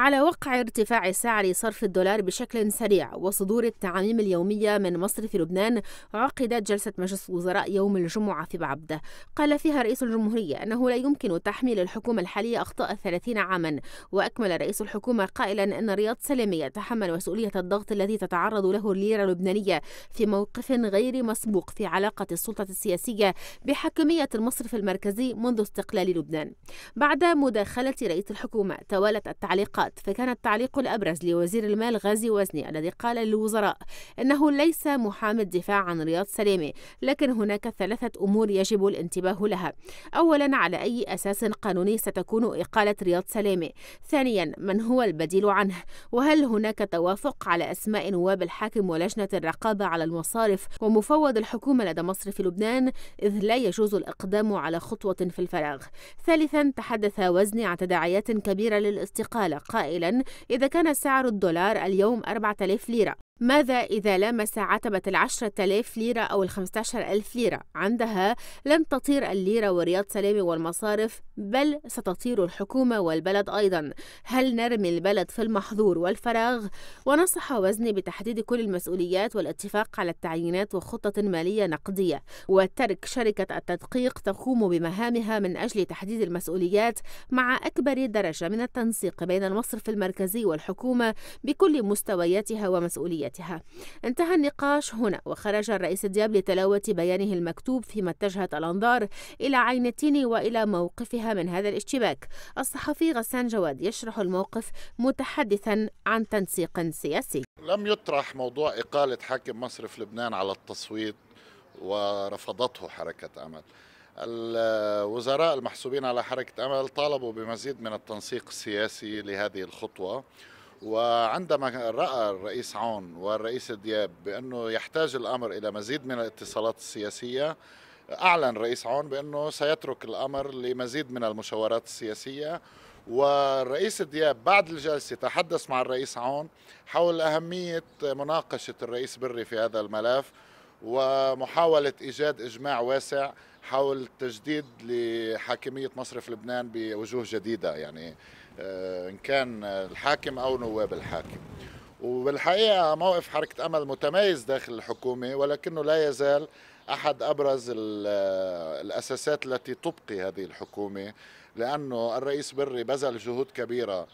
على وقع ارتفاع سعر صرف الدولار بشكل سريع وصدور التعاميم اليومية من مصرف لبنان عقدت جلسة مجلس الوزراء يوم الجمعة في بعبدة قال فيها رئيس الجمهورية أنه لا يمكن تحميل الحكومة الحالية أخطاء 30 عاما وأكمل رئيس الحكومة قائلا أن رياض سلمي يتحمل مسؤولية الضغط الذي تتعرض له الليرة اللبنانية في موقف غير مسبوق في علاقة السلطة السياسية بحكمية المصرف المركزي منذ استقلال لبنان بعد مداخلة رئيس الحكومة توالت التعليقات الوزارات فكان التعليق الأبرز لوزير المال غازي وزني الذي قال للوزراء أنه ليس محامي الدفاع عن رياض سلامة لكن هناك ثلاثة أمور يجب الانتباه لها أولا على أي أساس قانوني ستكون إقالة رياض سلامة ثانيا من هو البديل عنه وهل هناك توافق على أسماء نواب الحاكم ولجنة الرقابة على المصارف ومفوض الحكومة لدى مصر في لبنان إذ لا يجوز الإقدام على خطوة في الفراغ ثالثا تحدث وزني عن تداعيات كبيرة للاستقالة قال قائلا إذا كان سعر الدولار اليوم 4000 ليرة ماذا إذا لامس عتبة العشرة آلاف ليرة أو الخمسة ألف ليرة عندها لن تطير الليرة ورياض سلامي والمصارف بل ستطير الحكومة والبلد أيضا هل نرمي البلد في المحظور والفراغ ونصح وزني بتحديد كل المسؤوليات والاتفاق على التعيينات وخطة مالية نقدية وترك شركة التدقيق تقوم بمهامها من أجل تحديد المسؤوليات مع أكبر درجة من التنسيق بين المصرف المركزي والحكومة بكل مستوياتها ومسؤولياتها وحريتها انتهى النقاش هنا وخرج الرئيس دياب لتلاوة بيانه المكتوب فيما اتجهت الأنظار إلى عين التين وإلى موقفها من هذا الاشتباك الصحفي غسان جواد يشرح الموقف متحدثا عن تنسيق سياسي لم يطرح موضوع إقالة حاكم مصرف لبنان على التصويت ورفضته حركة أمل الوزراء المحسوبين على حركة أمل طالبوا بمزيد من التنسيق السياسي لهذه الخطوة وعندما رأى الرئيس عون والرئيس دياب بأنه يحتاج الأمر إلى مزيد من الاتصالات السياسية أعلن رئيس عون بأنه سيترك الأمر لمزيد من المشاورات السياسية والرئيس دياب بعد الجلسة تحدث مع الرئيس عون حول أهمية مناقشة الرئيس بري في هذا الملف ومحاولة إيجاد إجماع واسع حول التجديد لحاكمية مصرف لبنان بوجوه جديدة يعني آه، ان كان الحاكم او نواب الحاكم وبالحقيقه موقف حركه امل متميز داخل الحكومه ولكنه لا يزال احد ابرز آه، الاساسات التي تبقي هذه الحكومه لانه الرئيس بري بذل جهود كبيره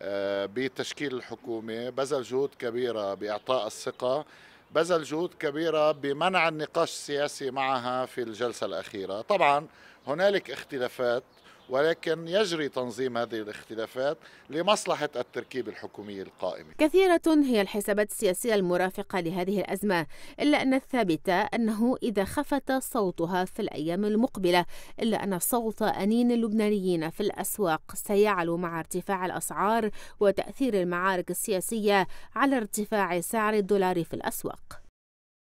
آه، بتشكيل الحكومه، بذل جهود كبيره باعطاء الثقه، بذل جهود كبيره بمنع النقاش السياسي معها في الجلسه الاخيره، طبعا هنالك اختلافات ولكن يجري تنظيم هذه الاختلافات لمصلحة التركيب الحكومي القائم كثيرة هي الحسابات السياسية المرافقة لهذه الأزمة إلا أن الثابتة أنه إذا خفت صوتها في الأيام المقبلة إلا أن صوت أنين اللبنانيين في الأسواق سيعلو مع ارتفاع الأسعار وتأثير المعارك السياسية على ارتفاع سعر الدولار في الأسواق